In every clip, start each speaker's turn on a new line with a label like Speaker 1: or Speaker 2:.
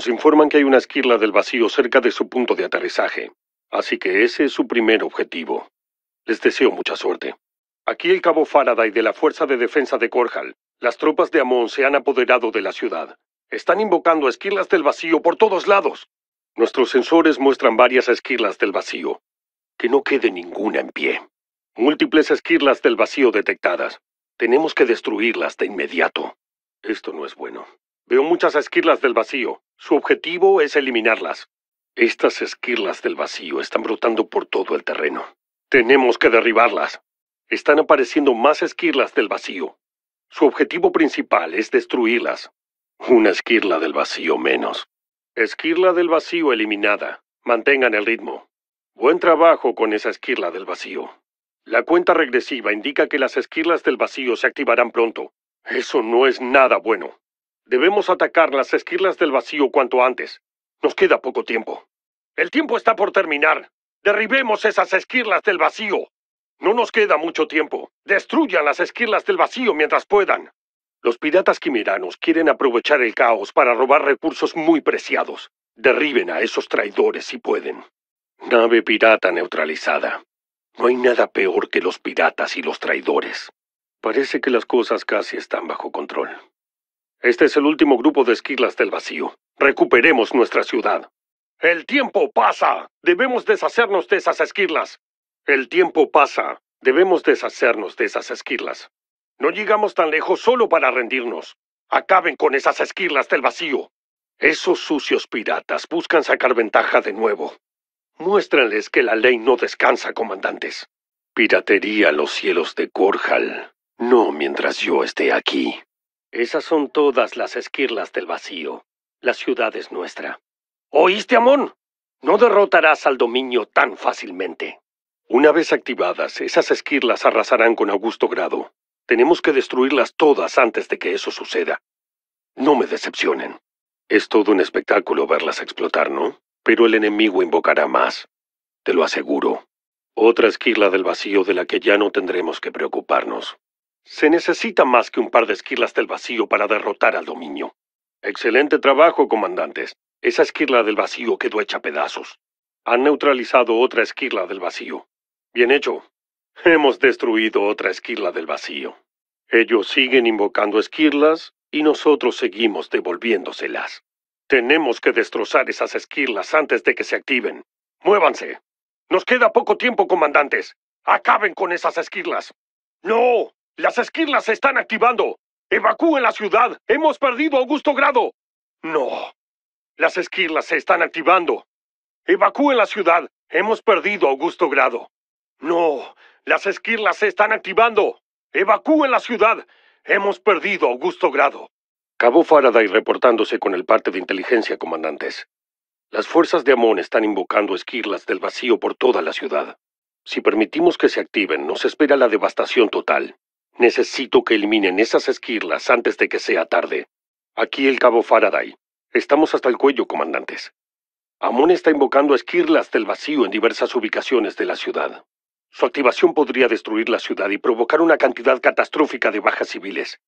Speaker 1: nos informan que hay una esquirla del vacío cerca de su punto de aterrizaje, así que ese es su primer objetivo. Les deseo mucha suerte. Aquí el cabo Faraday de la Fuerza de Defensa de Korhal, Las tropas de Amon se han apoderado de la ciudad. Están invocando esquirlas del vacío por todos lados. Nuestros sensores muestran varias esquirlas del vacío. Que no quede ninguna en pie. Múltiples esquirlas del vacío detectadas. Tenemos que destruirlas de inmediato. Esto no es bueno. Veo muchas esquirlas del vacío. Su objetivo es eliminarlas. Estas esquirlas del vacío están brotando por todo el terreno. Tenemos que derribarlas. Están apareciendo más esquirlas del vacío. Su objetivo principal es destruirlas. Una esquirla del vacío menos. Esquirla del vacío eliminada. Mantengan el ritmo. Buen trabajo con esa esquirla del vacío. La cuenta regresiva indica que las esquirlas del vacío se activarán pronto. Eso no es nada bueno. Debemos atacar las esquirlas del vacío cuanto antes. Nos queda poco tiempo. El tiempo está por terminar. Derribemos esas esquirlas del vacío. No nos queda mucho tiempo. Destruyan las esquirlas del vacío mientras puedan. Los piratas quimeranos quieren aprovechar el caos para robar recursos muy preciados. Derriben a esos traidores si pueden. Nave pirata neutralizada. No hay nada peor que los piratas y los traidores. Parece que las cosas casi están bajo control. Este es el último grupo de esquirlas del vacío. Recuperemos nuestra ciudad. El tiempo pasa. Debemos deshacernos de esas esquirlas. El tiempo pasa. Debemos deshacernos de esas esquirlas. No llegamos tan lejos solo para rendirnos. Acaben con esas esquirlas del vacío. Esos sucios piratas buscan sacar ventaja de nuevo. Muéstranles que la ley no descansa, comandantes. Piratería a los cielos de Korhal. No mientras yo esté aquí. Esas son todas las esquirlas del vacío. La ciudad es nuestra. ¿Oíste, Amón? No derrotarás al dominio tan fácilmente. Una vez activadas, esas esquirlas arrasarán con augusto grado. Tenemos que destruirlas todas antes de que eso suceda. No me decepcionen. Es todo un espectáculo verlas explotar, ¿no? Pero el enemigo invocará más. Te lo aseguro. Otra esquirla del vacío de la que ya no tendremos que preocuparnos. Se necesita más que un par de esquirlas del vacío para derrotar al dominio. Excelente trabajo, comandantes. Esa esquirla del vacío quedó hecha pedazos. Han neutralizado otra esquirla del vacío. Bien hecho. Hemos destruido otra esquirla del vacío. Ellos siguen invocando esquirlas y nosotros seguimos devolviéndoselas. Tenemos que destrozar esas esquirlas antes de que se activen. Muévanse. Nos queda poco tiempo, comandantes. Acaben con esas esquirlas. No. Las esquirlas se están activando. Evacúen la ciudad. Hemos perdido Augusto Grado. No. Las esquirlas se están activando. Evacúen la ciudad. Hemos perdido Augusto Grado. No. Las esquirlas se están activando. Evacúen la ciudad. Hemos perdido Augusto Grado. Cabo Faraday reportándose con el parte de inteligencia, comandantes. Las fuerzas de Amón están invocando esquirlas del vacío por toda la ciudad. Si permitimos que se activen, nos espera la devastación total. Necesito que eliminen esas esquirlas antes de que sea tarde. Aquí el cabo Faraday. Estamos hasta el cuello, comandantes. Amon está invocando esquirlas del vacío en diversas ubicaciones de la ciudad. Su activación podría destruir la ciudad y provocar una cantidad catastrófica de bajas civiles.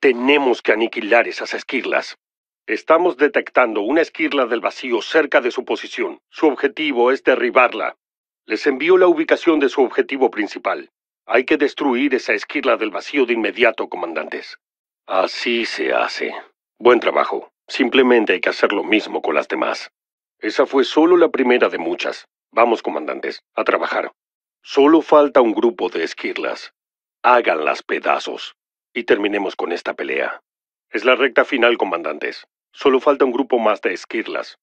Speaker 1: Tenemos que aniquilar esas esquirlas. Estamos detectando una esquirla del vacío cerca de su posición. Su objetivo es derribarla. Les envío la ubicación de su objetivo principal. Hay que destruir esa esquirla del vacío de inmediato, comandantes. Así se hace. Buen trabajo. Simplemente hay que hacer lo mismo con las demás. Esa fue solo la primera de muchas. Vamos, comandantes, a trabajar. Solo falta un grupo de esquirlas. Háganlas pedazos. Y terminemos con esta pelea. Es la recta final, comandantes. Solo falta un grupo más de esquirlas.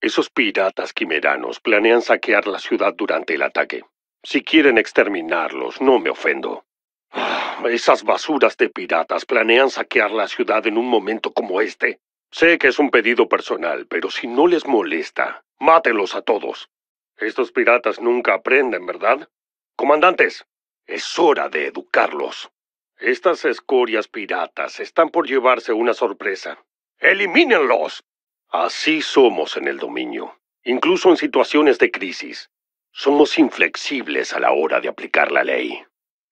Speaker 1: Esos piratas quimeranos planean saquear la ciudad durante el ataque. Si quieren exterminarlos, no me ofendo. Ah, esas basuras de piratas planean saquear la ciudad en un momento como este. Sé que es un pedido personal, pero si no les molesta, mátelos a todos. Estos piratas nunca aprenden, ¿verdad? Comandantes, es hora de educarlos. Estas escorias piratas están por llevarse una sorpresa. ¡Elimínenlos! Así somos en el dominio, incluso en situaciones de crisis. Somos inflexibles a la hora de aplicar la ley.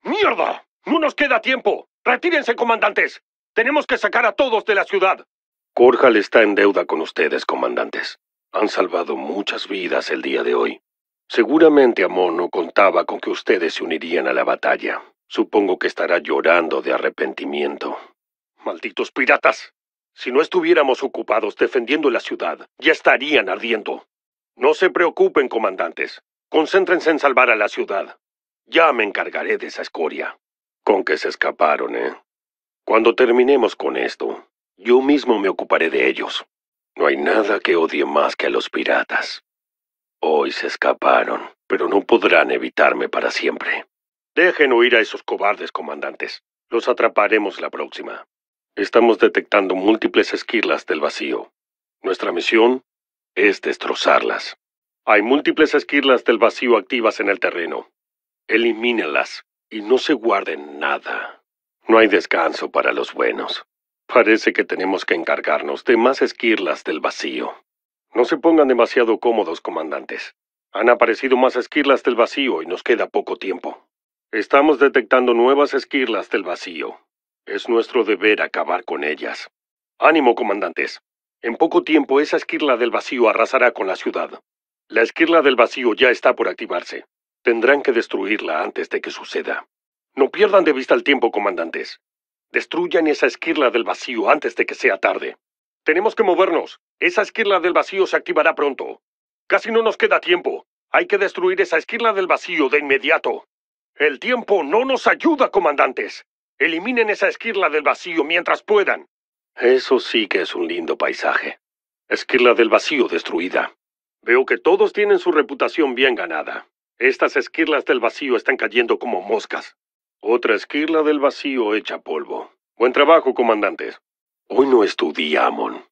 Speaker 1: ¡Mierda! ¡No nos queda tiempo! ¡Retírense, comandantes! Tenemos que sacar a todos de la ciudad. Corjal está en deuda con ustedes, comandantes. Han salvado muchas vidas el día de hoy. Seguramente Amon no contaba con que ustedes se unirían a la batalla. Supongo que estará llorando de arrepentimiento. Malditos piratas. Si no estuviéramos ocupados defendiendo la ciudad, ya estarían ardiendo. No se preocupen, comandantes. Concéntrense en salvar a la ciudad. Ya me encargaré de esa escoria. Con que se escaparon, ¿eh? Cuando terminemos con esto, yo mismo me ocuparé de ellos. No hay nada que odie más que a los piratas. Hoy se escaparon, pero no podrán evitarme para siempre. Dejen huir a esos cobardes comandantes. Los atraparemos la próxima. Estamos detectando múltiples esquirlas del vacío. Nuestra misión es destrozarlas. Hay múltiples esquirlas del vacío activas en el terreno. Elimínalas y no se guarden nada. No hay descanso para los buenos. Parece que tenemos que encargarnos de más esquirlas del vacío. No se pongan demasiado cómodos, comandantes. Han aparecido más esquirlas del vacío y nos queda poco tiempo. Estamos detectando nuevas esquirlas del vacío. Es nuestro deber acabar con ellas. Ánimo, comandantes. En poco tiempo esa esquirla del vacío arrasará con la ciudad. La esquirla del vacío ya está por activarse. Tendrán que destruirla antes de que suceda. No pierdan de vista el tiempo, comandantes. Destruyan esa esquirla del vacío antes de que sea tarde. Tenemos que movernos. Esa esquirla del vacío se activará pronto. Casi no nos queda tiempo. Hay que destruir esa esquirla del vacío de inmediato. El tiempo no nos ayuda, comandantes. Eliminen esa esquirla del vacío mientras puedan. Eso sí que es un lindo paisaje. Esquirla del vacío destruida. Veo que todos tienen su reputación bien ganada. Estas esquirlas del vacío están cayendo como moscas. Otra esquirla del vacío hecha polvo. Buen trabajo, comandantes. Hoy no es tu día, Amon.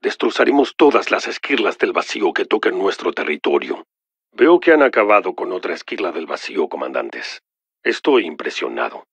Speaker 1: Destrozaremos todas las esquirlas del vacío que toquen nuestro territorio. Veo que han acabado con otra esquirla del vacío, comandantes. Estoy impresionado.